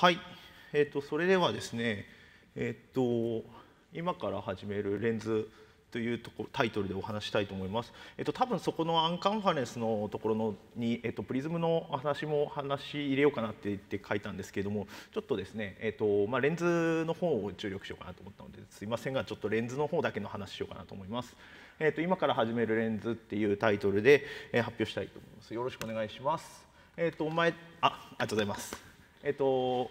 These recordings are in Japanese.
はい、えーと、それではですね、えっ、ー、と今から始めるレンズというとこタイトルでお話したいと思います。えっ、ー、と多分そこのアンカンファレンスのところのにえっ、ー、とプリズムの話も話入れようかなって言って書いたんですけれども、ちょっとですねえっとまあレンズの方を注力しようかなと思ったので、すいませんがちょっとレンズの方だけの話しようかなと思います。えっと今から始めるレンズっていうタイトルで発表したいと思います。よろしくお願いします。えっとお前あありがとうございます。えっと、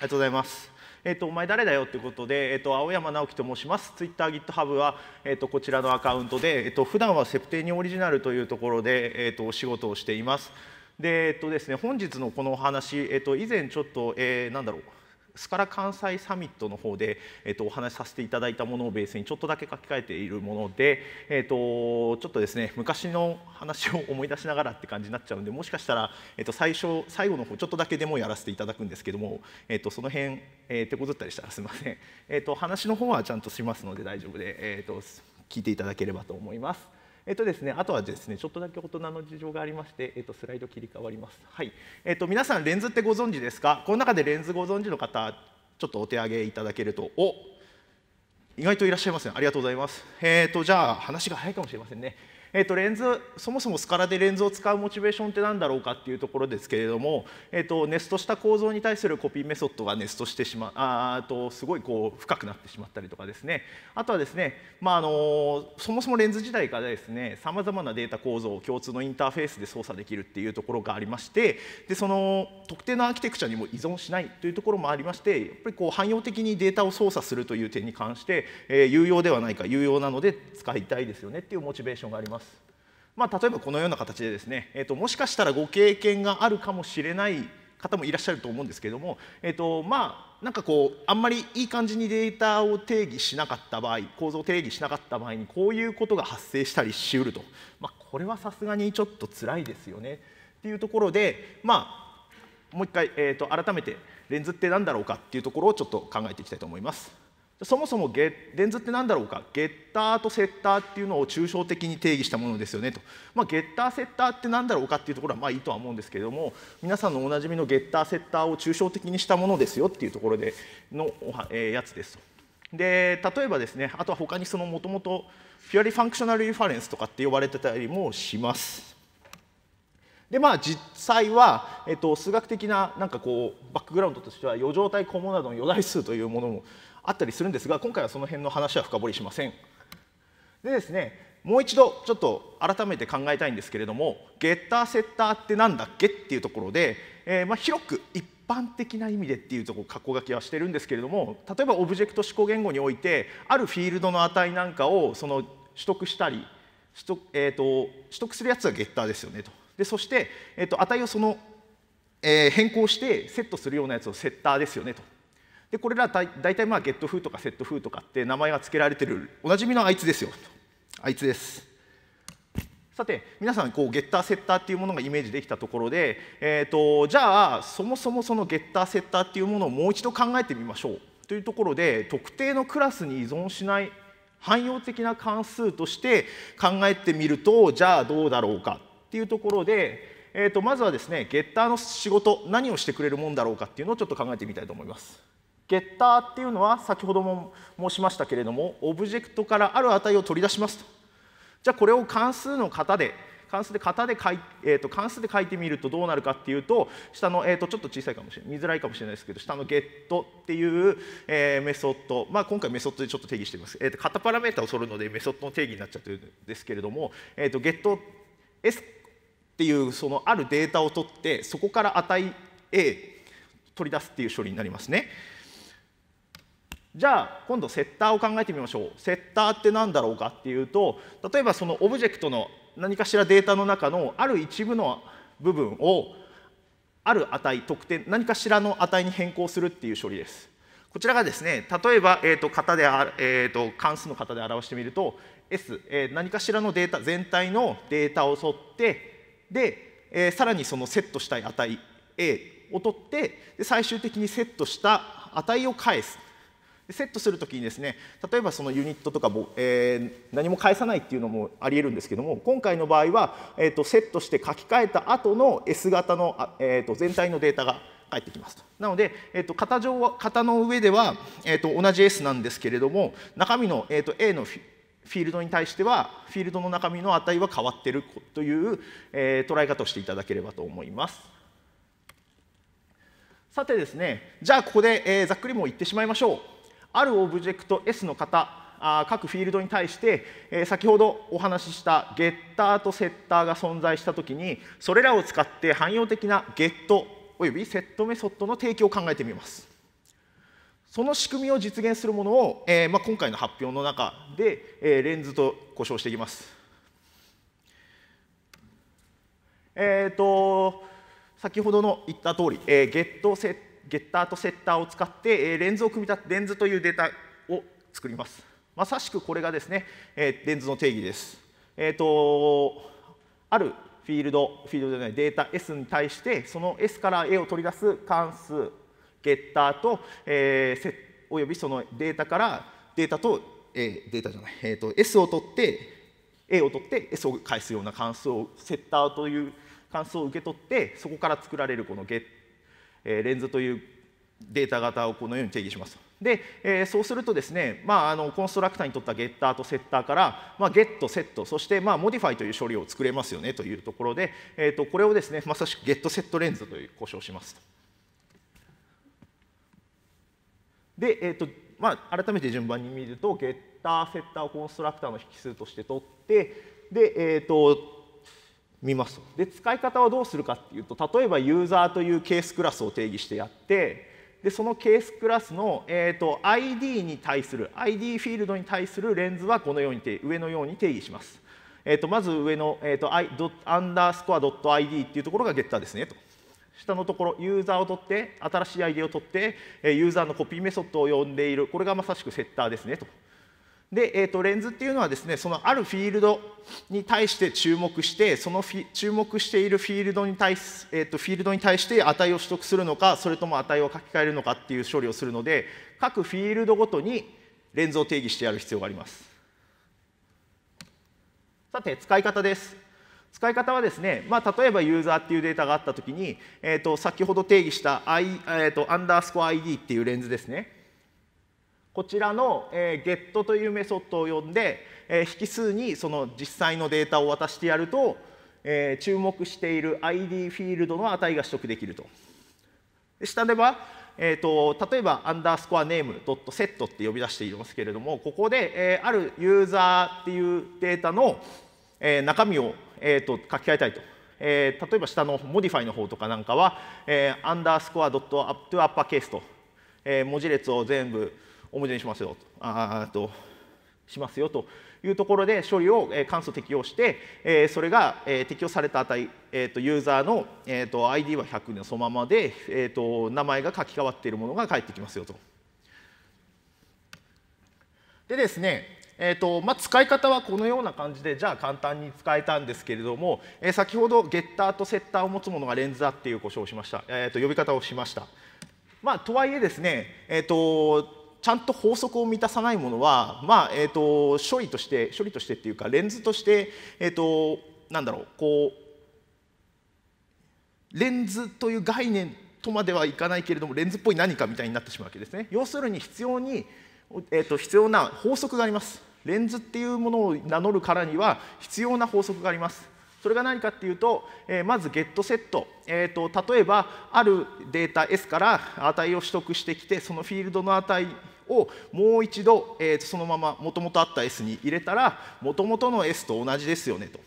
ありがとうございます。えっと、お前誰だよってことで、えっと、青山直樹と申します。ツイッター、e r GitHub は、えっと、こちらのアカウントで、えっと、普段はセプテーニオリジナルというところで、えっと、お仕事をしています。で、えっとですね、本日のこのお話、えっと、以前ちょっと、えー、なんだろう、スカラ関西サミットの方で、えー、とお話しさせていただいたものをベースにちょっとだけ書き換えているもので、えーと、ちょっとですね昔の話を思い出しながらって感じになっちゃうんでもしかしたら、えー、と最初最後の方ちょっとだけでもやらせていただくんですけども、えー、とその辺、えー、手こずったりしたらすみません、えーと、話の方はちゃんとしますので大丈夫で、えーと聞いていただければと思います。えっとですね、あとはですね、ちょっとだけ大人の事情がありまして、えっと、スライド切り替わります。はい。えっと、皆さん、レンズってご存知ですかこの中でレンズご存知の方、ちょっとお手上げいただけると、お意外といらっしゃいますね。ありがとうございます。えっと、じゃあ、話が早いかもしれませんね。えー、とレンズそもそもスカラでレンズを使うモチベーションって何だろうかっていうところですけれども、えー、とネストした構造に対するコピーメソッドがネストしてしまあとすごいこう深くなってしまったりとかですねあとはですね、まあ、あのそもそもレンズ自体がですねさまざまなデータ構造を共通のインターフェースで操作できるっていうところがありましてでその特定のアーキテクチャにも依存しないというところもありましてやっぱりこう汎用的にデータを操作するという点に関して、えー、有用ではないか有用なので使いたいですよねっていうモチベーションがあります。ます。まあ、例えばこのような形でですね、えーと、もしかしたらご経験があるかもしれない方もいらっしゃると思うんですけども、えーとまあ、なんかこうあんまりいい感じにデータを定義しなかった場合構造を定義しなかった場合にこういうことが発生したりしうると、まあ、これはさすがにちょっと辛いですよねっていうところで、まあ、もう一回、えーと改めてレンズって何だろうかっていうところをちょっと考えていきたいと思います。そもそもレンズって何だろうかゲッターとセッターっていうのを抽象的に定義したものですよねと、まあ、ゲッターセッターって何だろうかっていうところはまあいいとは思うんですけれども皆さんのおなじみのゲッターセッターを抽象的にしたものですよっていうところでの、えー、やつですと。で例えばですねあとは他にそのもともとピュアリファンクショナルリファレンスとかって呼ばれてたりもします。でまあ実際は、えっと、数学的ななんかこうバックグラウンドとしては余剰体コモナドの余大数というものもあったりするんですが今回はその辺の話は深掘りしません。でですねもう一度ちょっと改めて考えたいんですけれどもゲッターセッターって何だっけっていうところで、えー、まあ広く一般的な意味でっていうとこ括弧書きはしてるんですけれども例えばオブジェクト思考言語においてあるフィールドの値なんかをその取得したり取得,、えーと、取得するやつはゲッターですよねと。でそして、えーと、と値をその、えー、変更してセットするようなやつをセッターですよねと。でこれら大体まあゲット風とかセット風とかって名前が付けられてるおなじみのあいつですよあいつです。さて皆さんこうゲッターセッターっていうものがイメージできたところで、えーと、じゃあそもそもそのゲッターセッターっていうものをもう一度考えてみましょうというところで特定のクラスに依存しない汎用的な関数として考えてみるとじゃあどうだろうかっていうところで、えー、とまずはですねゲッターの仕事何をしてくれるもんだろうかっていうのをちょっと考えてみたいと思います。ゲッターっていうのは先ほども申しましたけれどもオブジェクトからある値を取り出しますとじゃあこれを関数の型で関数で型で書い,、えー、と関数で書いてみるとどうなるかっていうと下の、えー、とちょっと小さいかもしれない見づらいかもしれないですけど下のゲットっていう、えー、メソッド、まあ、今回メソッドでちょっと定義してます、えー、と型パラメータを取るのでメソッドの定義になっちゃってるんですけれども、えー、と getS っていうそのあるデータを取ってそこから値 A 取り出すっていう処理になりますね。じゃあ今度セッターを考えてみましょうセッターって何だろうかっていうと例えばそのオブジェクトの何かしらデータの中のある一部の部分をある値特定何かしらの値に変更するっていう処理ですこちらがですね例えば、えーと型でえーと、と関数の型で表してみると S、えー、何かしらのデータ全体のデータを取ってで、えー、さらにそのセットしたい値 A を取ってで最終的にセットした値を返すセットするときにですね例えばそのユニットとかも、えー、何も返さないっていうのもありえるんですけども今回の場合は、えーと、セットして書き換えた後の S 型の、えーと、全体のデータが返ってきますとなので、えーと、型上は型の上では、えー、と同じ S なんですけれども中身の、えー、と A のフィールドに対してはフィールドの中身の値は変わってるという、えー、捉え方をしていただければと思います。さてですね、じゃあここで、えー、ざっくりもう言ってしまいましょう。あるオブジェクト S の型各フィールドに対して、え先ほどお話ししたゲッターとセッターが存在したときにそれらを使って汎用的なゲットおよびセットメソッドの提供を考えてみます。その仕組みを実現するものを、えー、まあ、今回の発表の中で、えー、レンズと呼称していきます。えーと、と先ほどの言った通り、えー、ゲットセッゲッターとセッターを使って、えー、レンズを組み立てレンズというデータを作ります。まさしくこれがですね、えー、レンズの定義です。えーと、あるフィールド、フィールドじゃないデータ S に対して、その S から A を取り出す関数、ゲッターと、えー、およびそのデータからデータと、えー、データじゃない、えーと、S を取って A を取って S を返すような関数をセッターという関数を受け取ってそこから作られるこのゲッえレンズというデータ型をこのように定義します。で、えそうするとですね、まあ、あのコンストラクターにとったゲッターとセッターから、まあ、ゲット、セット、そして、まあ、モディファイという処理を作れますよねというところで、えー、とこれをですね、まさしくゲットセットレンズという呼称します。で、えーとまあ、改めて順番に見ると、ゲッター、セッターをコンストラクターの引数として取って、で、えっ、ー、と、見ますで使い方はどうするかっていうと例えばユーザーというケースクラスを定義してやってでそのケースクラスの、えーと、ID に対する ID フィールドに対するレンズはこのように上のように定義します。えーと、まず上の、えーと、アンダースコア .id っていうところがゲッターですねと。下のところユーザーを取って新しい ID を取ってユーザーのコピーメソッドを呼んでいるこれがまさしくセッターですねと。で、えー、とレンズっていうのはですねそのあるフィールドに対して注目してその注目しているフィールドに対す、えー、とフィールドに対して値を取得するのかそれとも値を書き換えるのかっていう処理をするので各フィールドごとにレンズを定義してやる必要があります。さて使い方です。使い方はですね、まあ、例えばユーザーっていうデータがあったときに、えー、と先ほど定義した、I えー、とアンダースコア ID っていうレンズですねこちらの、え get というメソッドを呼んで、え引数にその実際のデータを渡してやると、え注目している ID フィールドの値が取得できると。下では、えーと、例えばアンダースコアネームドットセットって呼び出していますけれどもここで、えー、あるユーザーっていうデータの、えー、中身を、えーと、書き換えたいと。えー、例えば下のモディファイの方とかなんかは、えー、アンダースコアドットアップトゥアッパーケースと、えー、文字列を全部表にしますよとあとしますよというところで処理を関数適用してそれが適用された値ユーザーの ID は100のそのままで名前が書き換わっているものが返ってきますよと。でですねえーとまあ、使い方はこのような感じでじゃあ簡単に使えたんですけれども、えー、先ほどゲッターとセッターを持つものがレンズだっていう故障をしました、えー、と呼び方をしました。まあ、とはいえですね、えーとちゃんと法則を満たさないものは、まあえーと、処理として処理としてっていうかレンズとして、えーと、なんだろうこうレンズという概念とまではいかないけれどもレンズっぽい何かみたいになってしまうわけですね。要するに必要に、えーと必要な法則があります。レンズっていうものを名乗るからには必要な法則があります。それが何かっていうと、えー、まずゲットセット、えーと、例えばあるデータ S から値を取得してきてそのフィールドの値をもう一度、えー、そのままもともとあった S に入れたらもともとの S と同じですよねと。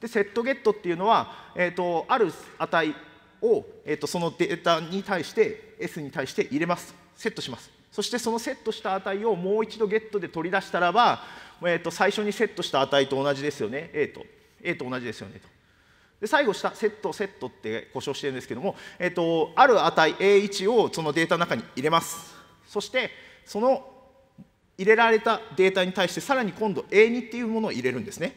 でセットゲットっていうのは、えーと、ある値を、えーと、そのデータに対して S に対して入れますセットします。そしてそのセットした値をもう一度ゲットで取り出したらば、えーと、最初にセットした値と同じですよね A と。A と同じですよねと。で最後下セットセットって故障してるんですけども、えっと、ある値 A1 をそのデータの中に入れますそしてその入れられたデータに対してさらに今度 A2 っていうものを入れるんですね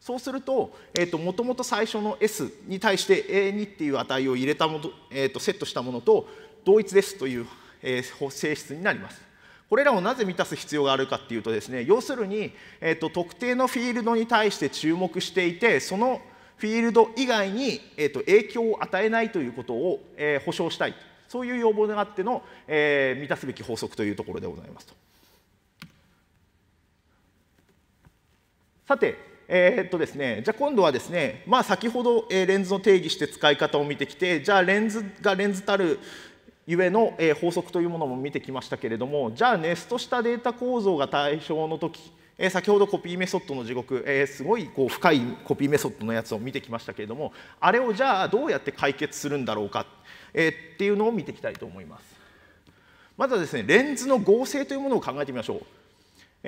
そうすると、えっと、もともと最初の S に対して A2 っていう値を入れたもの、えーと、とセットしたものと同一ですという、えー、性質になりますこれらをなぜ満たす必要があるかっていうとですね要するに、えーと、特定のフィールドに対して注目していてそのフィールド以外に、えーと、影響を与えないということを、えー、保証したいそういう要望があっての、えー、満たすべき法則というところでございますと。さて、えー、っとですね、じゃあ今度はですね、まあ、先ほどレンズの定義して使い方を見てきてじゃあレンズがレンズたるゆえの、え法則というものも見てきましたけれどもじゃあネストしたデータ構造が対象の時え先ほどコピーメソッドの地獄、えすごいこう深いコピーメソッドのやつを見てきましたけれどもあれをじゃあどうやって解決するんだろうか、えっていうのを見ていきたいと思いますまずはですねレンズの合成というものを考えてみましょう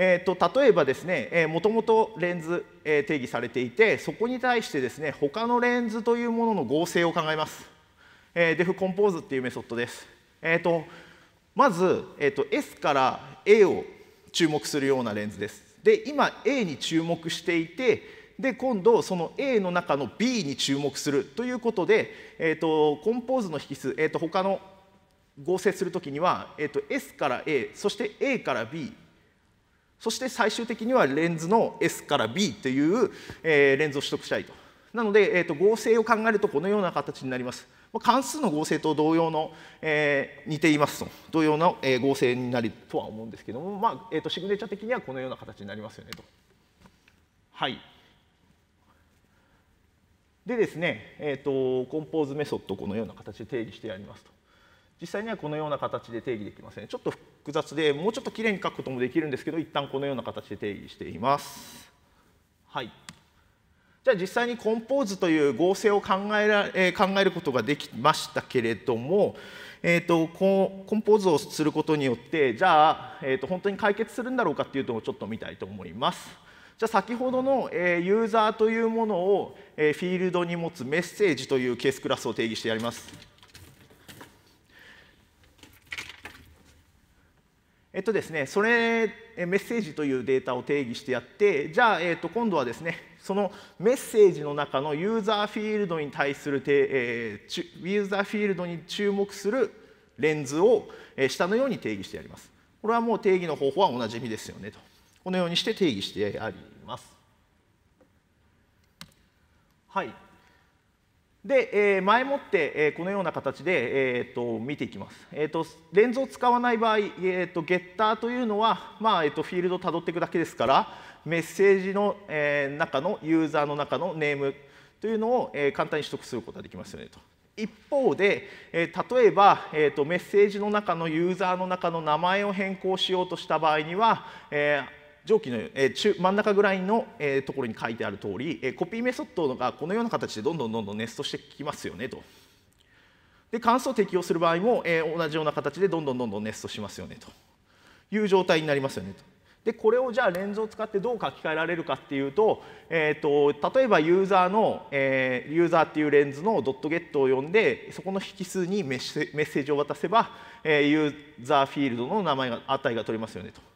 えーと、例えばですね、えー、もともとレンズ、え定義されていてそこに対してですね他のレンズというものの合成を考えますえー、デフコンポーズっていうメソッドです。えーと、まず、えーと、S から A を注目するようなレンズです。で今 A に注目していてで今度その A の中の B に注目するということで、えーと、とコンポーズの引数、えー、と他の合成するときには、えー、と S から A そして A から B そして最終的にはレンズの S から B という、えー、レンズを取得したいと。なので、えー、と合成を考えるとこのような形になります。関数の合成と同様の、えー、似ていますと、同様の、えー、合成になるとは思うんですけども、まあえーと、シグネチャー的にはこのような形になりますよねと。はい。でですね、えーと、コンポーズメソッドをこのような形で定義してやりますと。実際にはこのような形で定義できません、ね。ちょっと複雑で、もうちょっときれいに書くこともできるんですけど、一旦このような形で定義しています。はい。じゃあ実際にコンポーズという合成を考えら、考えることができましたけれども、えーと、コンポーズをすることによってじゃあ、えーと、本当に解決するんだろうかっていうのをちょっと見たいと思います。じゃあ先ほどの、えユーザーというものを、えフィールドに持つメッセージというケースクラスを定義してやります。えっとですね、それメッセージというデータを定義してやってじゃあ、えっと、今度はですねそのメッセージの中のユーザーフィールドに対する、えー、ユーザーフィールドに注目するレンズを下のように定義してやります。これはもう定義の方法はおなじみですよねと。このようにして定義してあります。はい。で、え前もって、えこのような形で、えー、と見ていきます。えーと、レンズを使わない場合、えーと、ゲッターというのは、まあえーと、フィールドをたどっていくだけですからメッセージの、え中のユーザーの中のネームというのを、え簡単に取得することができますよねと。一方で、え例えば、えー、とメッセージの中のユーザーの中の名前を変更しようとした場合には、えー上記の、え中真ん中ぐらいの、えところに書いてある通り、えコピーメソッドがこのような形でどんどんどんどんネストしてきますよねと。で関数を適用する場合も、え同じような形でどんどんどんどんネストしますよねという状態になりますよねと。でこれをじゃあレンズを使ってどう書き換えられるかっていうと,、えーと、と例えばユーザーの、えー、ユーザーっていうレンズのドットゲットを呼んでそこの引数にメッセージを渡せば、えー、ユーザーフィールドの名前が値が取れますよねと。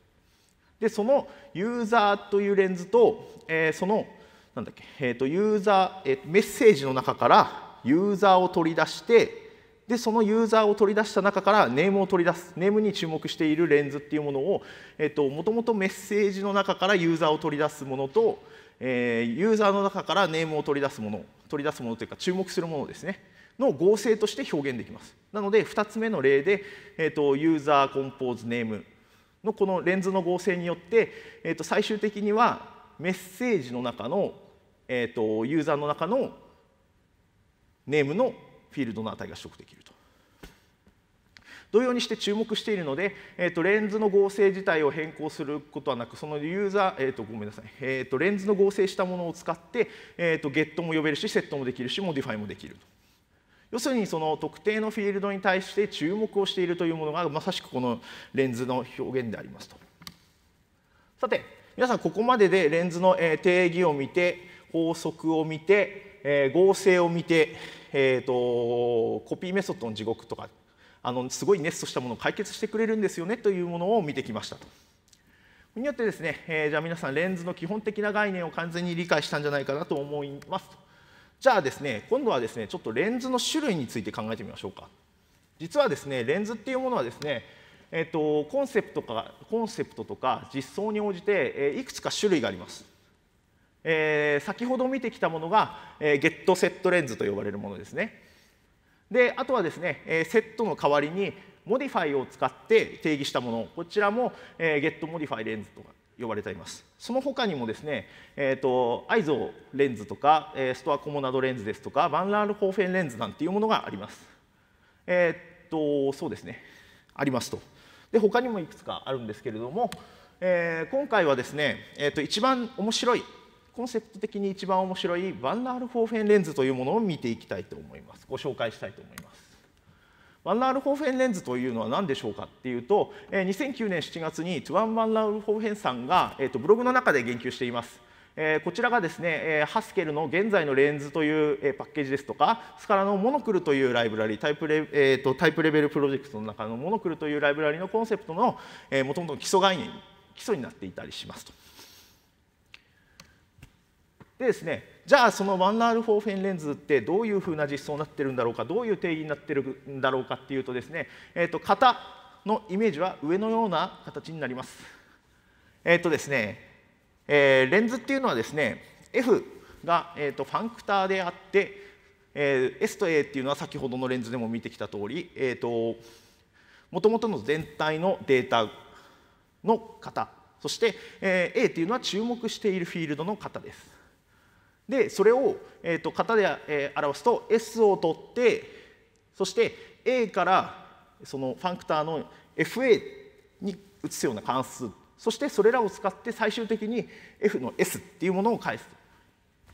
でそのユーザーというレンズと、えー、そのなんだっけ、えー、とユーザー、えー、メッセージの中からユーザーを取り出してでそのユーザーを取り出した中からネームを取り出すネームに注目しているレンズっていうものをもともとメッセージの中からユーザーを取り出すものと、えー、ユーザーの中からネームを取り出すもの取り出すものというか注目するものですねの合成として表現できますなので2つ目の例で、えーとユーザーコンポーズネームのこのレンズの合成によって、えー、と最終的にはメッセージの中の、えー、とユーザーの中のネームのフィールドの値が取得できると。同様にして注目しているので、えーと、レンズの合成自体を変更することはなくそのユーザー、えーと、ごめんなさい、えーと、とレンズの合成したものを使って、えー、とゲットも呼べるしセットもできるしモディファイもできると。要するにその特定のフィールドに対して注目をしているというものがまさしくこのレンズの表現でありますと。さて皆さんここまででレンズの定義を見て法則を見て合成を見て、えーと、コピーメソッドの地獄とかあのすごいネストしたものを解決してくれるんですよねというものを見てきましたと。によってですね、えー、じゃあ皆さんレンズの基本的な概念を完全に理解したんじゃないかなと思います。じゃあですね今度はですねちょっとレンズの種類について考えてみましょうか実はですねレンズっていうものはですねえっと、コンセプトかコンセプトとか実装に応じて、えいくつか種類があります、えー、先ほど見てきたものが、えゲットセットレンズと呼ばれるものですねであとはですね、えセットの代わりにモディファイを使って定義したものこちらも、えゲットモディファイレンズとか呼ばれています。その他にもですね、えーと、とアイゾレンズとか、えストアコモナドレンズですとか、バンラールホーフェンレンズなんていうものがあります。えっ、と、そうですね、ありますと。で、他にもいくつかあるんですけれども、えー、今回はですね、えーと、と一番面白い、コンセプト的に一番面白いバンラールホーフェンレンズというものを見ていきたいと思います。ご紹介したいと思います。ワンラールホーフェンレンズというのは何でしょうかっていうと、え2009年7月にトゥワン・ワンラールホーフェンさんが、えー、とブログの中で言及しています。えこちらがですね、えハスケルの現在のレンズという、えパッケージですとかスカラのモノクルというライブラリタイプレ、えーと、タイプレベルプロジェクトの中のモノクルというライブラリのコンセプトのもともとの基礎概念基礎になっていたりしますと。でですねじゃあそのナー4フェンレンズってどういうふうな実装になってるんだろうかどういう定義になってるんだろうかっていうとですね、えー、と型のイメージは上のような形になります。えっ、ー、とですね、えー、レンズっていうのはですね F が、えー、とファンクターであって、えー、S と A っていうのは先ほどのレンズでも見てきた通り、えーと、ともとの全体のデータの型そして、えー、A っていうのは注目しているフィールドの型です。でそれを、えーと、型で、えー、表すと S を取ってそして A からそのファンクターの FA に移すような関数そしてそれらを使って最終的に F の S っていうものを返す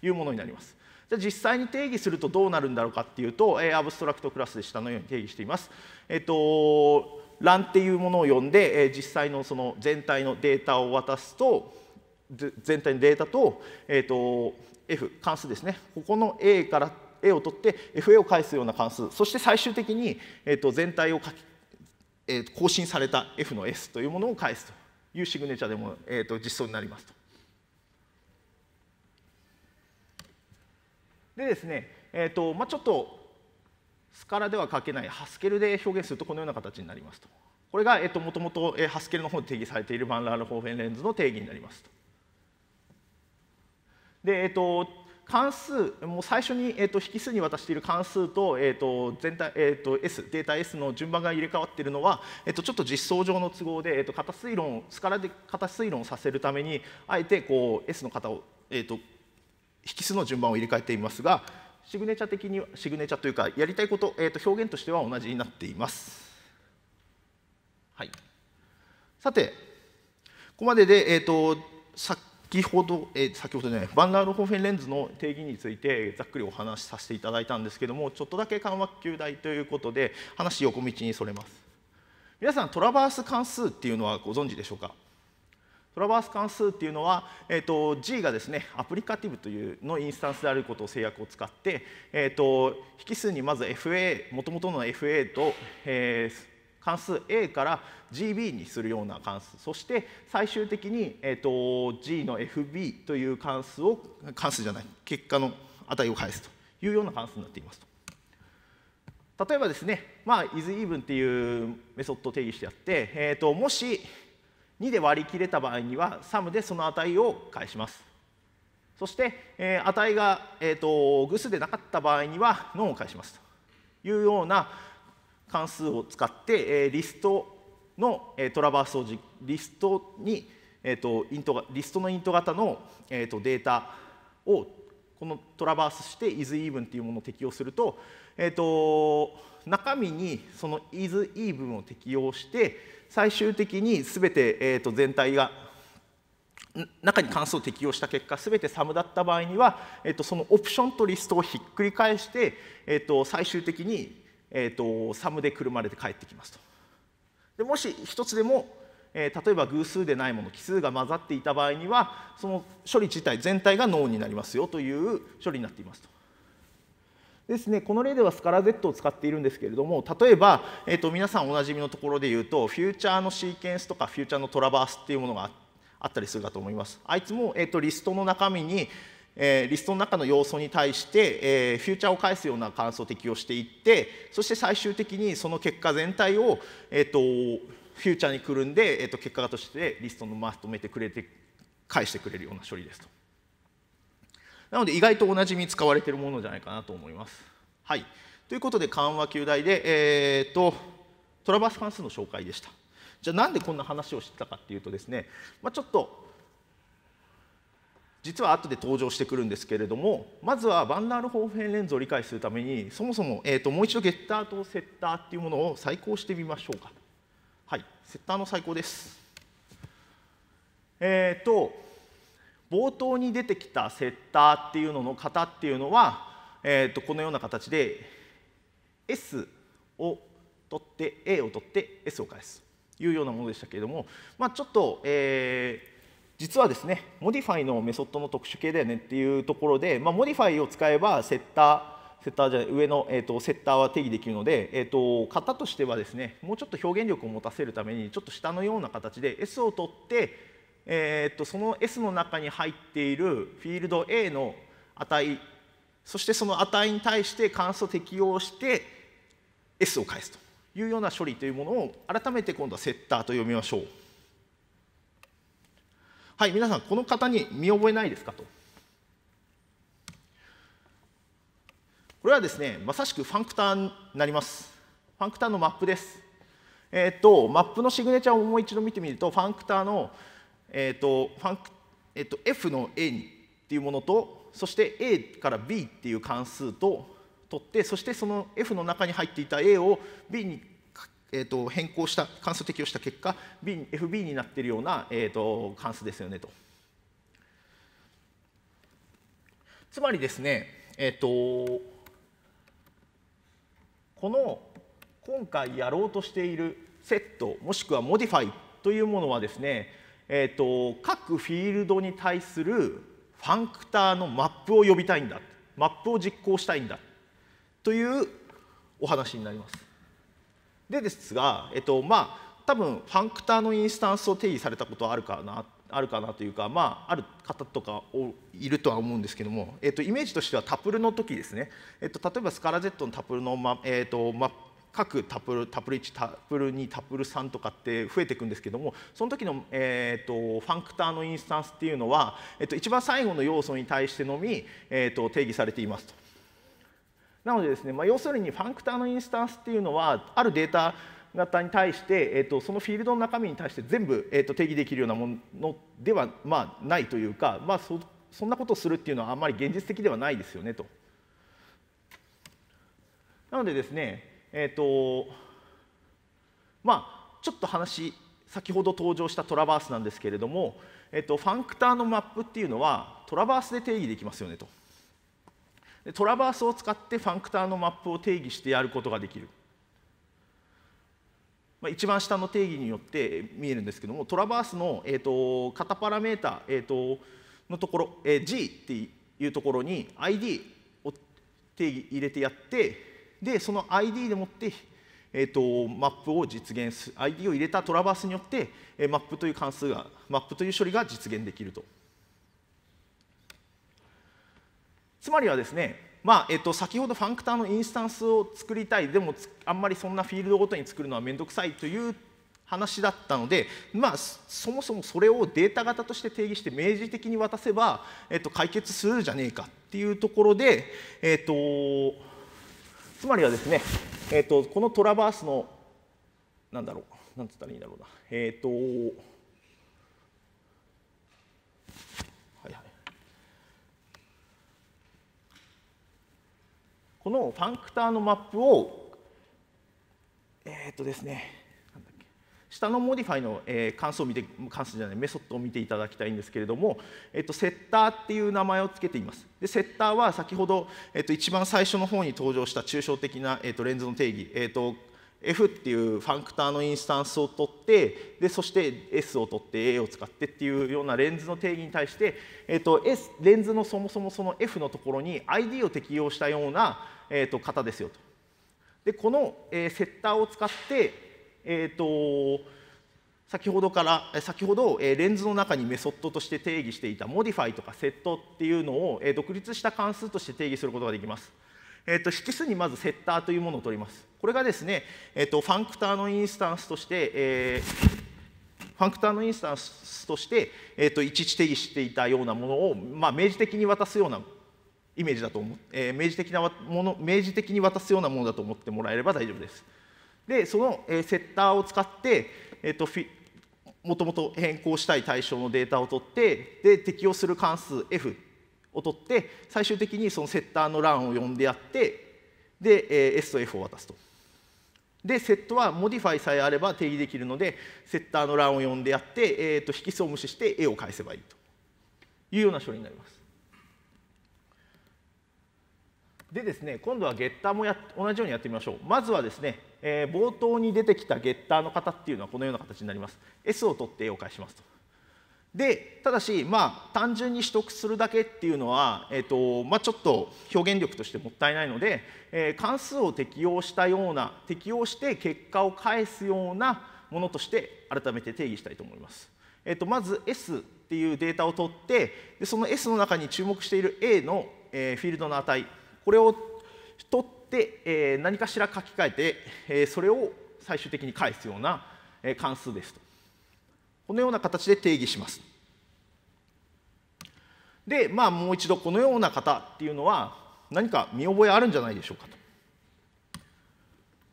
というものになります。じゃあ実際に定義するとどうなるんだろうかっていうと、えー、アブストラクトクラスで下のように定義しています。えっ、ー、と、LAN っていうものを読んで、えー、実際のその全体のデータを渡すと、全体のデータと,、えーと F 関数ですねここの A から A を取って FA を返すような関数そして最終的に、えー、と全体を書き、えー、更新された F の S というものを返すというシグネチャーでも、えー、と実装になりますと。でですね、えーとまあ、ちょっとスカラでは書けないハスケルで表現するとこのような形になりますと。これがもともとハスケルの方で定義されているバンラール方面レンズの定義になりますと。で、えっと、関数、もう最初に、えっと、引数に渡している関数と,、えっと全体えっと、S、データ S の順番が入れ替わっているのは、えっと、ちょっと実装上の都合で、えっと、型推論、スカラで型推論させるために、あえてこう S の型を、えっと、引数の順番を入れ替えていますが、シグネチャ的にシグネチャというか、やりたいこと、えっと、表現としては同じになっています。はい、さて、ここまでで、えっと、さっ先ほど、え先ほどね、バンダールホーフェンレンズの定義についてざっくりお話しさせていただいたんですけども、ちょっとだけ緩和球大ということで、話横道にそれます。皆さん、トラバース関数っていうのはご存知でしょうかトラバース関数っていうのは、えーと、G がですねアプリカティブというのインスタンスであることを制約を使って、えーと、と引数にまず FA もともとの FA と、えー関数 A から GB にするような関数そして最終的に、えーと、G の FB という関数を関数じゃない結果の値を返すというような関数になっていますと例えばですね、まあ、isEven っていうメソッドを定義してあって、えーと、もし2で割り切れた場合には SUM でその値を返しますそして、えー、値が、えーと、偶数でなかった場合には NON を返しますというような関数を使って、えー、リストの、えー、トラバースをじリストに、えーと、イントがリストのイント型の、えーと、データをこのトラバースして isEven っていうものを適用すると,、えーと、中身にその isEven を適用して最終的にすべて、えー、と全体が中に関数を適用した結果すべてサムだった場合には、えー、とそのオプションとリストをひっくり返して、えー、と最終的にえーと、サムでくるまれて帰ってきますと。でもし一つでも、えー、例えば偶数でないもの奇数が混ざっていた場合にはその処理自体全体が脳になりますよという処理になっていますと。ですね、この例ではスカラ Z を使っているんですけれども例えば、えーと、皆さんおなじみのところで言うとフューチャーのシーケンスとかフューチャーのトラバースっていうものがあったりするかと思います。あいつも、えーとリストの中身にえー、リストの中の要素に対して、えー、フューチャーを返すような関数を適用していってそして最終的にその結果全体を、えーと、フューチャーにくるんで、えーと、結果としてリストのまとめてくれて返してくれるような処理ですと。なので意外とおなじみ使われているものじゃないかなと思います。はい、ということで緩和球大で、えーと、とトラバース関数の紹介でした。じゃあなんでこんな話をしてたかっていうとですね、まあ、ちょっと実は後で登場してくるんですけれどもまずはバンダール方ーレンズを理解するためにそもそも、えーと、もう一度ゲッターとセッターっていうものを再考してみましょうかはいセッターの再考ですえっ、ー、と冒頭に出てきたセッターっていうのの型っていうのは、えーと、とこのような形で S を取って A を取って S を返すというようなものでしたけれども、まあ、ちょっと、えー、実はですねモディファイのメソッドの特殊系だよねっていうところで、まあ、モディファイを使えばセッターセッターじゃない上の、えーと、セッターは定義できるので、えーと、型としてはですねもうちょっと表現力を持たせるためにちょっと下のような形で S を取って、えーと、その S の中に入っているフィールド A の値そしてその値に対して関数を適用して S を返すというような処理というものを改めて今度はセッターと読みましょう。はい皆さんこの方に見覚えないですかとこれはですねまさしくファンクターになりますファンクターのマップですえっ、ー、とマップのシグネチャーをもう一度見てみるとファンクターのえっ、ー、とファンクえっ、ー、と F の A にっていうものとそして A から B っていう関数と取ってそしてその F の中に入っていた A を B にえーと、変更した関数適用した結果 B FB になっているような、えーと、関数ですよねと。つまりですね、えっ、ー、とこの今回やろうとしているセットもしくはモディファイというものはですね、えっ、ー、と各フィールドに対するファンクターのマップを呼びたいんだマップを実行したいんだというお話になります。でですが、えっとまあ、多分ファンクターのインスタンスを定義されたことはあるかなあるかなというか、まあ、ある方とかいるとは思うんですけども、えっと、イメージとしてはタプルの時ですね、えっと、例えばスカラ Z のタプルの、まえっとま、各タプルタプル1タプル2タプル3とかって増えていくんですけどもその時の、えっと、ファンクターのインスタンスっていうのは、えっと、一番最後の要素に対してのみ、えっと定義されていますと。なのでですね、まあ、要するにファンクターのインスタンスっていうのはあるデータ型に対して、えーと、そのフィールドの中身に対して全部、えーと、定義できるようなものでは、まあ、ないというか、まあそ、そんなことをするっていうのはあんまり現実的ではないですよねと。なのでですね、えっ、ー、とまあ、ちょっと話先ほど登場したトラバースなんですけれども、えっ、ー、と、ファンクターのマップっていうのはトラバースで定義できますよねと。トラバースを使ってファンクターのマップを定義してやることができる。まあ、一番下の定義によって見えるんですけどもトラバースの、えーと、型パラメータ、えーと、のところ、えー、G っていうところに ID を定義入れてやってでその ID でもって、えーと、とマップを実現する ID を入れたトラバースによって、えー、マップという関数がマップという処理が実現できると。つまりはですねまあえっと、先ほどファンクターのインスタンスを作りたいでもあんまりそんなフィールドごとに作るのは面倒くさいという話だったので、まあ、そもそもそれをデータ型として定義して明示的に渡せば、えっと、解決するじゃねえかっていうところで、えっと、つまりはですね、えっと、このトラバースのなんだろうなんつったらいいんだろうなえっとこのファンクターのマップを、えっ、ー、とですね、下のモディファイの関数を見て、関数じゃない、メソッドを見ていただきたいんですけれども、えっと、セッターっていう名前を付けています。で、セッターは先ほど、えっと、一番最初の方に登場した抽象的な、えっと、レンズの定義、えっと、F っていうファンクターのインスタンスを取ってでそして S を取って A を使ってっていうようなレンズの定義に対して、えっと、S レンズのそもそもその F のところに ID を適用したようなえーと、型ですよと。でこの、えー、セッターを使って、えーと、先ほどから先ほど、えー、レンズの中にメソッドとして定義していたモディファイとかセットっていうのを、えー、独立した関数として定義することができます。えーと、引数にまずセッターというものを取ります。これがですね、えー、とファンクターのインスタンスとして、えーファンクターのインスタンスとして、えーと、一いちいち定義していたようなものを、まあ、明示的に渡すようなイメージだと思って、えー、明示的なもの明示的に渡すようなものだと思ってもらえれば大丈夫です。でその、えー、セッターを使って、えーと、ィ、もともと変更したい対象のデータを取ってで適用する関数 f を取って最終的にそのセッターの欄を呼んでやってで、えー、s と f を渡すと。でセットはモディファイさえあれば定義できるのでセッターの欄を呼んでやって、えーと、と引数を無視して a を返せばいいというような処理になります。でですね今度はゲッターもや同じようにやってみましょうまずはですね、えー、冒頭に出てきたゲッターの方っていうのはこのような形になります S を取って A を返しますとでただしまあ単純に取得するだけっていうのは、えーとまあ、ちょっと表現力としてもったいないので、えー、関数を適用したような適用して結果を返すようなものとして改めて定義したいと思います。えーと、まず S っていうデータを取ってでその S の中に注目している A の、えフィールドの値これを取って、えー、何かしら書き換えて、えー、それを最終的に返すような関数ですと。このような形で定義します。で、まあ、もう一度このような方っていうのは何か見覚えあるんじゃないでしょうかと。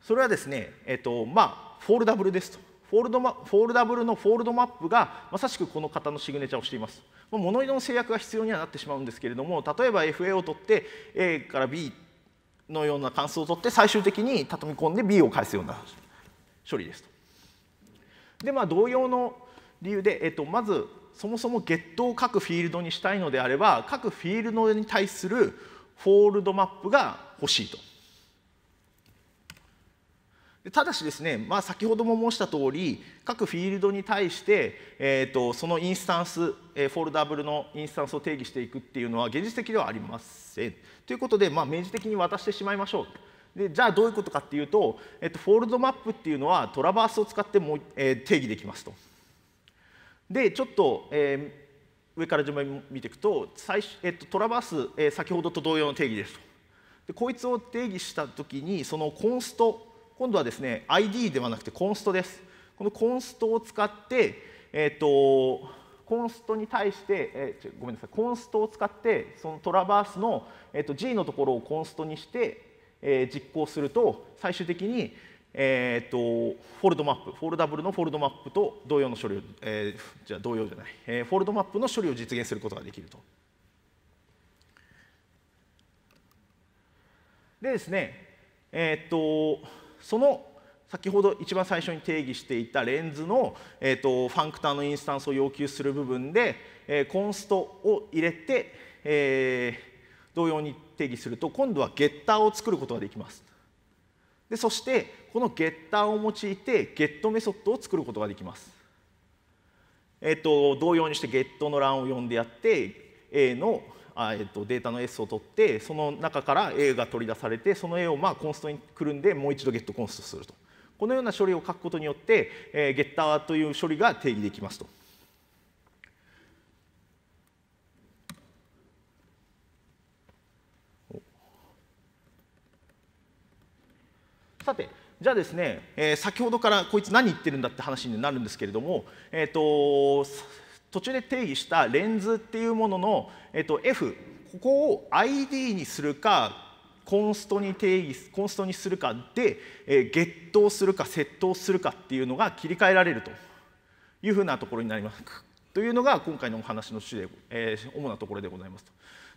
それはですね、えっ、ー、とまあ、フォールダブルですとフォールド。フォールダブルのフォールドマップがまさしくこの方のシグネチャーをしています。物入の制約が必要にはなってしまうんですけれども例えば FA を取って A から B のような関数を取って最終的に畳み込んで B を返すような処理ですと。でまあ同様の理由で、えっと、まずそもそもゲットを各フィールドにしたいのであれば各フィールドに対するフォールドマップが欲しいと。ただしですね、まあ、先ほども申した通り各フィールドに対して、えーと、そのインスタンス、えー、フォルダブルのインスタンスを定義していくっていうのは現実的ではありません。ということで、まあ、明示的に渡してしまいましょう。でじゃあどういうことかっていうと、えっ、ー、と、フォールドマップっていうのはトラバースを使っても、えー、定義できますと。でちょっと、えー、上から順番に見ていくと最、えっ、ー、と、トラバース、えー、先ほどと同様の定義ですと。でこいつを定義した時にそのコンスト今度はですね ID ではなくてコンストです。このコンストを使って、えっ、ー、とコンストに対して、えー、ごめんなさいコンストを使ってそのトラバースの、えーと、と G のところをコンストにして、えー、実行すると最終的に、えーと、フォルドマップフォルダブルのフォルドマップと同様の処理を、えー、じゃあ同様じゃない、えー、フォルドマップの処理を実現することができると。でですねえっ、とその先ほど一番最初に定義していたレンズの、えーと、ファンクターのインスタンスを要求する部分で、えー、コンストを入れて、えー、同様に定義すると今度はゲッターを作ることができます。でそしてこのゲッターを用いてゲットメソッドを作ることができます。えっ、ー、と、同様にしてゲットの欄を読んでやって A のあ、えっと、データの S を取ってその中から A が取り出されてその A をまあコンストにくるんでもう一度ゲットコンストするとこのような処理を書くことによって、えー、ゲッターという処理が定義できますと。さてじゃあですね、えー、先ほどからこいつ何言ってるんだって話になるんですけれども、えーと、と途中で定義したレンズっていうものの、えっと、F ここを ID にするかコンストに定義コンストにするかで、えー、ゲットをするかセットをするかっていうのが切り替えられるというふうなところになります。というのが今回のお話の主で、えー、主なところでございますと。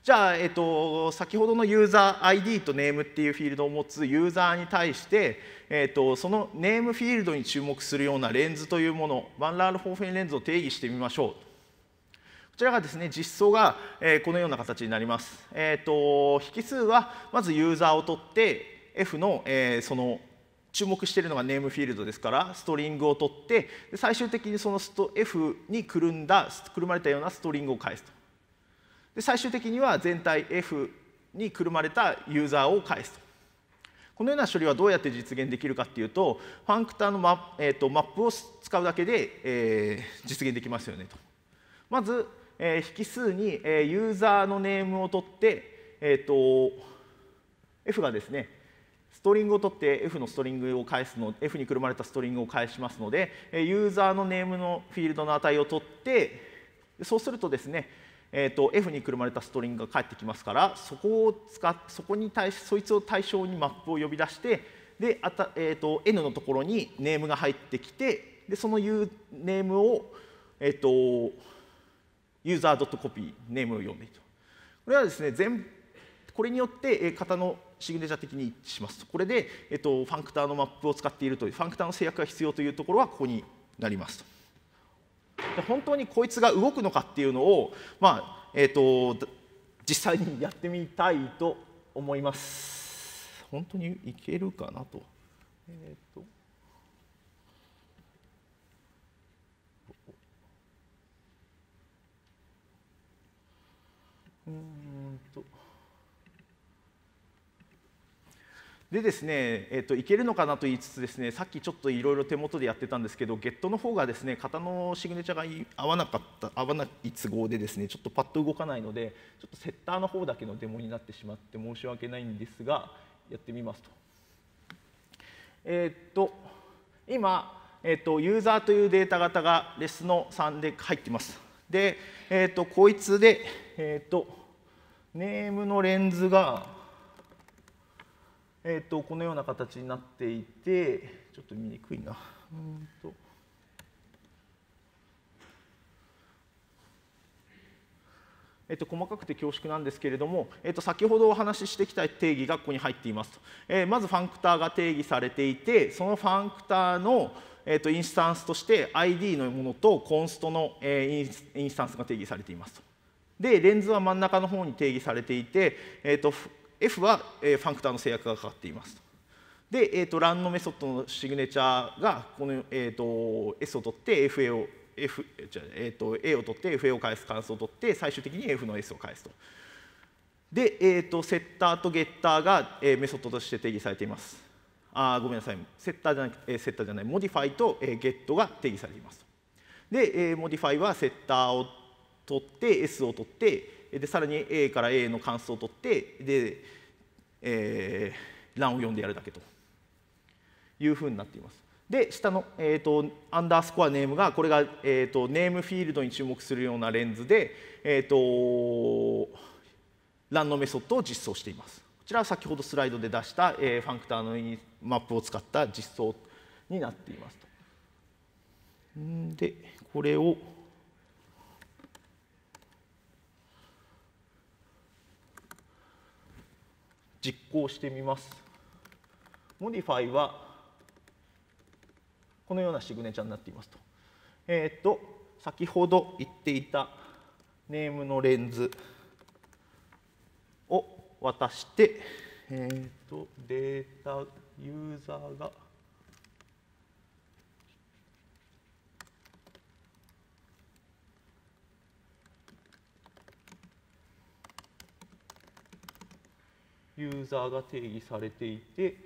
じゃあ、えーと、先ほどのユーザー ID とネームっていうフィールドを持つユーザーに対して、えーと、そのネームフィールドに注目するようなレンズというものワンラール・ォーフェンレンズを定義してみましょうちらがですね実装が、えこのような形になります。えーと、引数はまずユーザーを取って F の、えその注目しているのがネームフィールドですからストリングを取ってで最終的にそのスト F にくるんだくるまれたようなストリングを返すとで最終的には全体 F にくるまれたユーザーを返すとこのような処理はどうやって実現できるかっていうとファンクターのマ,、えーと、とマップを使うだけで、えー、実現できますよねとまずえー、引数に、えー、ユーザーのネームを取って、えーと、F がですねストリングを取って F のストリングを返すの F にくるまれたストリングを返しますのでユーザーのネームのフィールドの値を取ってそうするとですね、えーと、F にくるまれたストリングが返ってきますからそこを使そこに対しそいつを対象にマップを呼び出してであた、えーと、N のところにネームが入ってきてでそのユーネームを、えー、とユーザー c o p y ネームを読んでいると。これはですね、全これによって型のシグネチャー的に一致しますと。これで、えっと、ファンクターのマップを使っているという、ファンクターの制約が必要というところはここになりますと。で本当にこいつが動くのかっていうのを、まあえっと、実際にやってみたいと思います。本当にいけるかなと。えっとうんとでですね、えーと、いけるのかなと言いつつですねさっきちょっといろいろ手元でやってたんですけどゲットの方がですね型のシグネチャーが合わなかった合わない都合でですねちょっとパッと動かないのでちょっとセッターの方だけのデモになってしまって申し訳ないんですがやってみますと。えっ、と今、えっと、ユーザーというデータ型がレスの3で入ってます。で、えっとこいつでえっ、ー、と、ネームのレンズが、えっ、ー、と、このような形になっていて、ちょっと見にくいな。うんとえっと、細かくて恐縮なんですけれども、えっと、先ほどお話ししてきた定義がここに入っていますと、えー、まずファンクターが定義されていてそのファンクターの、えっと、インスタンスとして ID のものとコンストの、えー、インスタンスが定義されていますとでレンズは真ん中の方に定義されていて、えーと、F は、えファンクターの制約がかかっていますで、えーと、ランのメソッドのシグネチャーがこの、えーと、S を取って FA を F じゃえー、と A を取って FA を返す関数を取って最終的に F の S を返すと。で、えー、とセッターとゲッターが、えメソッドとして定義されています。あごめんなさい、セッターじゃなえセッターじゃない、モディファイと、えゲットが定義されています。で、えモディファイはセッターを取って S を取ってでさらに A から A の関数を取ってで、えー、欄を読んでやるだけというふうになっています。で下の、えーと、アンダースコアネームがこれが、えーと、ネームフィールドに注目するようなレンズで、えーと、とのメソッドを実装しています。こちらは先ほどスライドで出した、えー、ファンクターのマップを使った実装になっていますと。でこれを実行してみます。モディファイはこのようなシグネチャーになっていますと。えっ、と、先ほど言っていたネームのレンズを渡して、えっ、と、データユーザーがユーザーが定義されていて、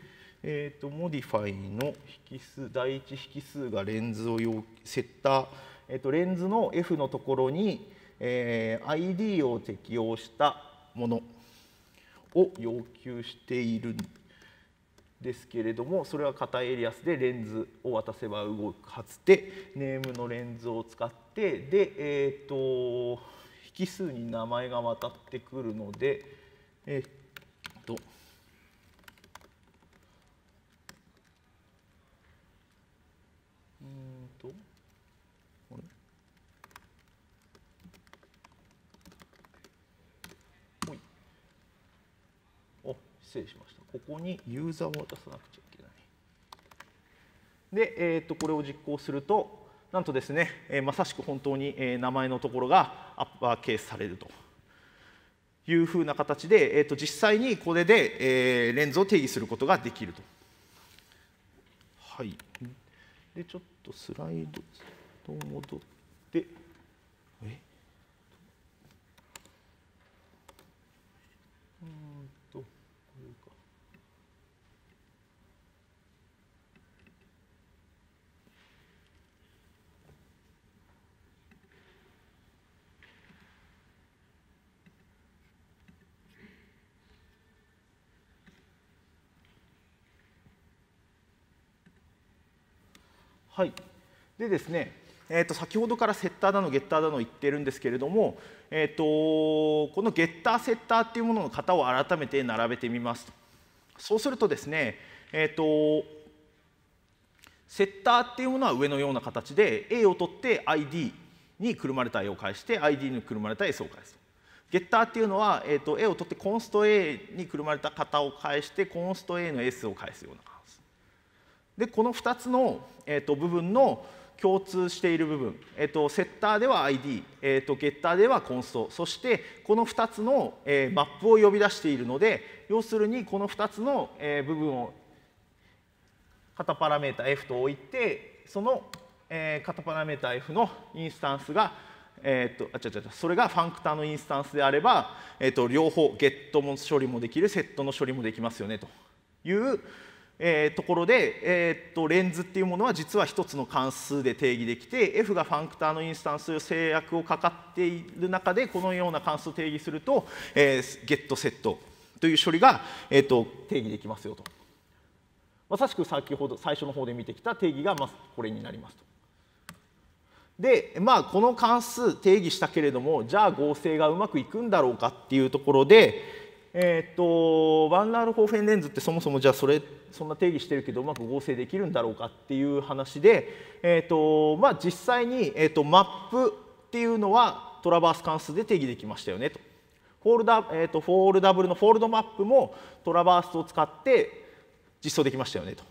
えーと、モディファイの引数第1引数がレンズを要セッター、えーと、レンズの F のところに、えー、ID を適用したものを要求しているんですけれどもそれは型エリアスでレンズを渡せば動くはずでネームのレンズを使ってで、えーと、と引数に名前が渡ってくるので、えー失礼しました。ここにユーザーを渡さなくちゃいけない。で、えー、とこれを実行すると、なんとですね、えまさしく本当に、え名前のところがアッパーケースされるというふうな形で、えー、と実際にこれで、えレンズを定義することができると。はい、でちょっとスライドと戻って。はい、でですね、えー、と先ほどからセッターだのゲッターだの言ってるんですけれども、えーと、このゲッターセッターっていうものの型を改めて並べてみますそうするとですね、えーと、セッターっていうものは上のような形で A を取って ID にくるまれた A を返して ID にくるまれた S を返すゲッターっていうのは、えーと、A を取ってコンスト A にくるまれた型を返してコンスト A の S を返すようなでこの2つの、えー、と部分の共通している部分、えーと、セッターでは ID、えーと、ゲッターではコンストそしてこの2つの、えー、マップを呼び出しているので要するにこの2つの、えー、部分を型パラメータ F と置いてその、えー、片パラメータ F のインスタンスが、えーと、あ違う違うそれがファンクターのインスタンスであれば、えー、と両方ゲットも処理もできるセットの処理もできますよねというえー、ところで、えー、っとレンズっていうものは実は1つの関数で定義できて F がファンクターのインスタンス制約をかかっている中でこのような関数を定義すると、えー、ゲットセットという処理が、えー、っと定義できますよとまさしく先ほど最初の方で見てきた定義がまこれになりますと。でまあこの関数定義したけれどもじゃあ合成がうまくいくんだろうかっていうところでえー、っとワンラールホーフェンレンズってそもそもじゃあそれそんな定義してるけどうまく合成できるんだろうかっていう話で、えーとまあ、実際に、えーと、とマップっていうのはトラバース関数で定義できましたよねと。フォールダ、えーと、フォールダブルのフォールドマップもトラバースを使って実装できましたよねと。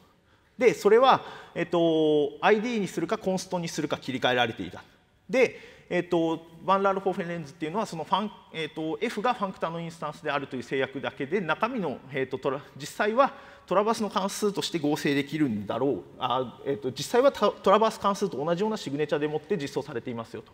でそれは、えーと、と ID にするかコンストにするか切り替えられていた。で、えーと、ワンラルフォーフェンレンズっていうのはそのファン、えーと、F がファンクタのインスタンスであるという制約だけで中身の、えーと、と実際はトラバースの関数として合成できるんだろうあ、えー、と実際はトラバース関数と同じようなシグネチャでもって実装されていますよと。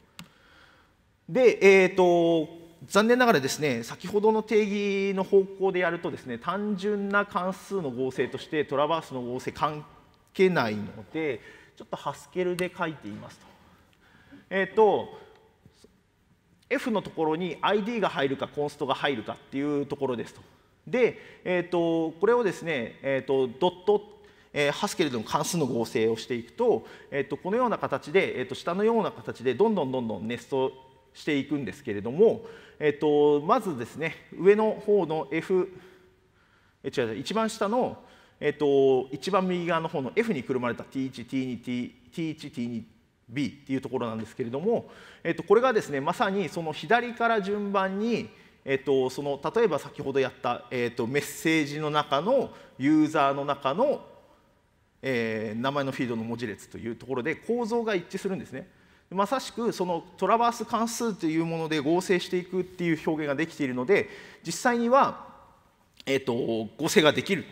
で、えー、と残念ながらですね先ほどの定義の方向でやるとですね単純な関数の合成としてトラバースの合成関係ないのでちょっとハスケルで書いていますと。えっ、ー、と F のところに ID が入るかコンストが入るかっていうところですと。で、えーと、これをですね、えーと、ドット、えー、ハスケルの関数の合成をしていくと,、えーと、このような形で、えー、と下のような形でどんどんどんどんネストしていくんですけれども、えー、とまずですね上の方の F え違う違う一番下の、えー、と一番右側の方の F にくるまれた T1T2T1T2 B っていうところなんですけれども、えっと、これがですねまさにその左から順番に、えっと、その例えば先ほどやった、えっと、メッセージの中のユーザーの中の、えー、名前のフィードの文字列というところで構造が一致するんですね。まさしくそのトラバース関数というもので合成していくっていう表現ができているので実際には、えー、と合成ができる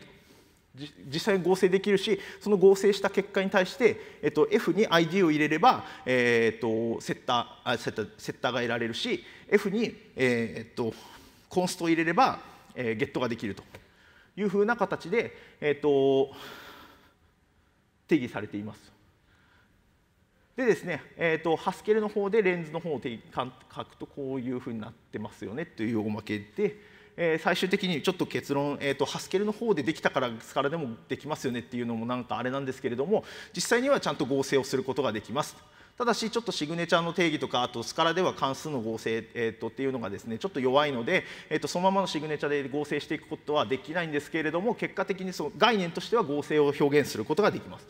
実際合成できるしその合成した結果に対して、えっと、F に ID を入れれば、えー、っとセッターセッターセッターが得られるし F に、えー、っとコンストを入れれば、えー、ゲットができるというふうな形で、えっと定義されています。でですね、えーと、ハスケルの方でレンズの方を書くとこういうふうになってますよねというおまけで。えー、最終的にちょっと結論、えーと、ハスケルの方でできたからからでもできますよねっていうのもなんかあれなんですけれども実際にはちゃんと合成をすることができます。ただしちょっとシグネチャーの定義とかあとスカラでは関数の合成、えー、とっていうのがですねちょっと弱いので、えー、とそのままのシグネチャーで合成していくことはできないんですけれども結果的にその概念としては合成を表現することができます。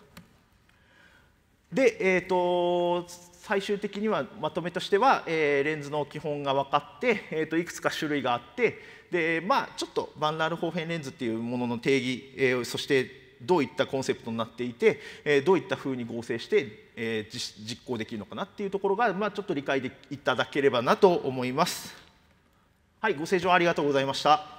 で、えーと最終的にはまとめとしては、えー、レンズの基本が分かって、えー、といくつか種類があってで、まあ、ちょっとバンラール方変レンズっていうものの定義、えー、そしてどういったコンセプトになっていて、えどういったふうに合成して、え実行できるのかなっていうところが、まあ、ちょっと理解でいただければなと思います。はい、ご清聴ありがとうございました。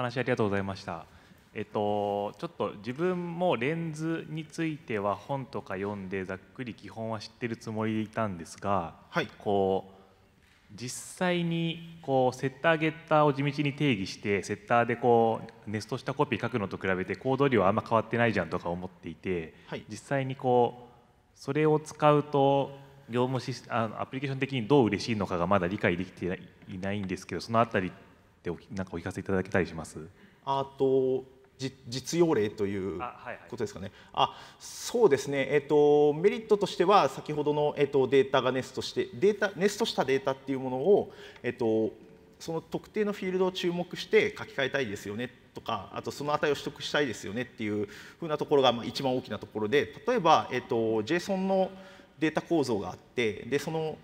話ありがとうございました。えっと、ちょっと自分もレンズについては本とか読んでざっくり基本は知ってるつもりでいたんですが、はい、こう実際にこうセッターゲッターを地道に定義してセッターでこうネストしたコピー書くのと比べて行動量量あんま変わってないじゃんとか思っていて、はい、実際にこうそれを使うと業務シスあのアプリケーション的にどう嬉しいのかがまだ理解できていないんですけどその辺りってでおきなんかお聞かせいただけたりしますあと実用例ということですかね。あはいはい、あそうですね、えーと、メリットとしては先ほどの、えーと、データがネストしてデータネストしたデータっていうものを、えーと、とその特定のフィールドを注目して書き換えたいですよねとかあとその値を取得したいですよねっていうふうなところが、まあ、一番大きなところで例えば、えー、と JSON のデータ構造があってでその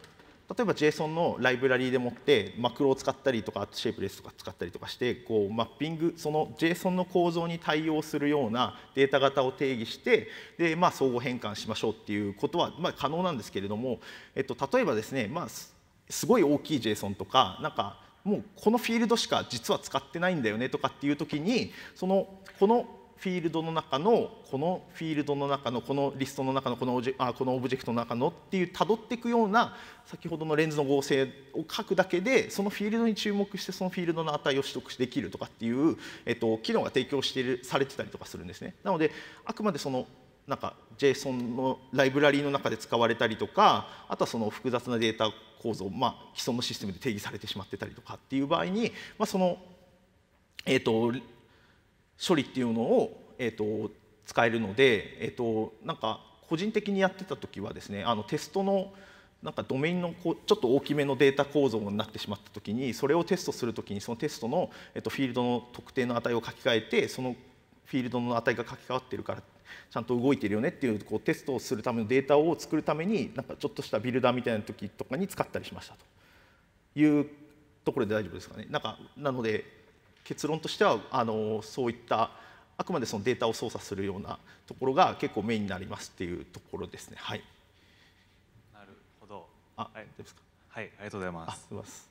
例えば JSON のライブラリーでもってマクロを使ったりとかシェイプレスとか使ったりとかしてこうマッピングその JSON の構造に対応するようなデータ型を定義してで、まあ、相互変換しましょうっていうことは、まあ、可能なんですけれども、えっと、例えばですね、まあ、すごい大きい JSON とかなんかもうこのフィールドしか実は使ってないんだよねとかっていう時にそのこのフィールドの中のこのフィールドの中のこのリストの中のこのオジあこのオブジェクトの中のっていうたどっていくような先ほどのレンズの合成を書くだけでそのフィールドに注目してそのフィールドの値を取得できるとかっていう、えっと、機能が提供しているされてたりとかするんですね。なのであくまでそのなんか JSON のライブラリーの中で使われたりとかあとはその複雑なデータ構造、まあ、既存のシステムで定義されてしまってたりとかっていう場合に、まあ、そのえっと処理っていうのを、えーと、使えるので、えーと、となんか個人的にやってた時はですねあのテストのなんかドメインのこうちょっと大きめのデータ構造になってしまった時にそれをテストする時にそのテストの、えっと、フィールドの特定の値を書き換えてそのフィールドの値が書き換わってるからちゃんと動いてるよねっていうこうテストをするためのデータを作るためになんかちょっとしたビルダーみたいな時とかに使ったりしましたというところで大丈夫ですかね。なんかなので結論としてはあのそういったあくまでそのデータを操作するようなところが結構メインになりますっていうところですね。はい。なるほど。あ、はい、ですか。はい、ありがとうございます。ます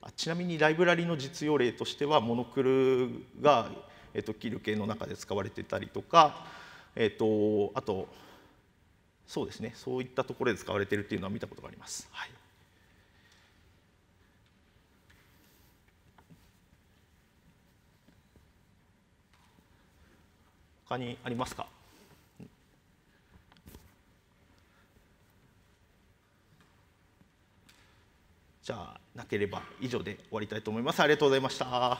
あちなみにライブラリの実用例としてはモノクルが、えっと、キル系の中で使われてたりとか、えっと、あとそうですねそういったところで使われているっていうのは見たことがあります。はい他にありますかじゃあなければ以上で終わりたいと思います。ありがとうございました。